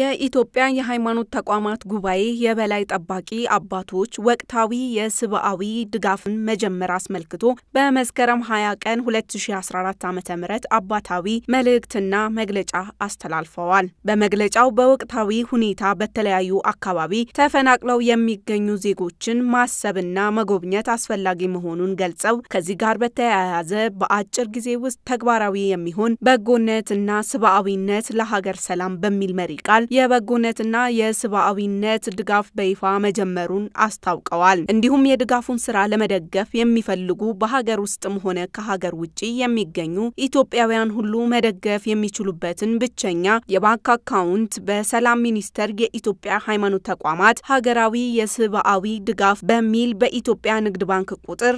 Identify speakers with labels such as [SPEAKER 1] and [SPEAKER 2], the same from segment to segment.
[SPEAKER 1] የኢትዮጵያ የሃይማኖት ተቋማት ጉባኤ የበላይ ጠባቂ አባቶች ወቅታዊ የሰብአዊ ድጋፍን መጀመር አስመልክቶ በመስከረም 20 ቀን 2014 ዓ ም አባታዊ መልእክትና መግለጫ አስተላልፈዋል። በመግለጫው በወቅታዊ ሁኔታ በተለያዩ አካባቢ ተፈናቅለው የሚገኙ ዜጎችን ማሰብና መጎብኘት አስፈላጊ መሆኑን ገልጸው ከዚህ ጋር በተያያዘ በአጭር ጊዜ ውስጥ ተግባራዊ የሚሆን በጎነትና ሰብአዊነት ለሀገር ሰላም በሚል መሪ ቃል የበጎነትና የሰብአዊነት ድጋፍ በይፋ መጀመሩን አስታውቀዋል። እንዲሁም የድጋፉን ስራ ለመደገፍ የሚፈልጉ በሀገር ውስጥም ሆነ ከሀገር ውጭ የሚገኙ ኢትዮጵያውያን ሁሉ መደገፍ የሚችሉበትን ብቸኛ የባንክ አካውንት በሰላም ሚኒስቴር የኢትዮጵያ ሃይማኖት ተቋማት ሀገራዊ የሰብአዊ ድጋፍ በሚል በኢትዮጵያ ንግድ ባንክ ቁጥር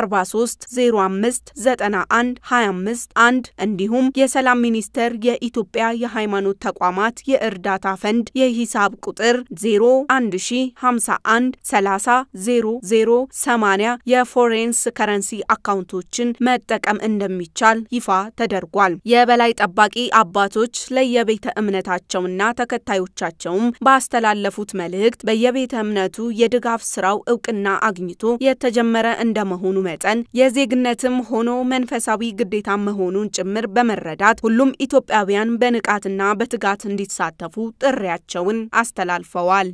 [SPEAKER 1] 43 05 91 25 1 እንዲሁም የሰላም ሚኒስቴር የኢትዮጵያ የሃይማኖት ተቋማት የእርዳታ ፈንድ የሂሳብ ቁጥር 01051300080 የፎሬንስ ከረንሲ አካውንቶችን መጠቀም እንደሚቻል ይፋ ተደርጓል። የበላይ ጠባቂ አባቶች ለየቤተ እምነታቸውና ተከታዮቻቸውም ባስተላለፉት መልእክት በየቤተ እምነቱ የድጋፍ ስራው እውቅና አግኝቶ የተጀመረ እንደመሆኑ መጠን የዜግነትም ሆኖ መንፈሳዊ ግዴታ መሆኑን ጭምር በመረዳት ሁሉም ኢትዮጵያውያን በንቃትና በትጋት እንዲ እንዲሳተፉ ጥሪያቸውን አስተላልፈዋል።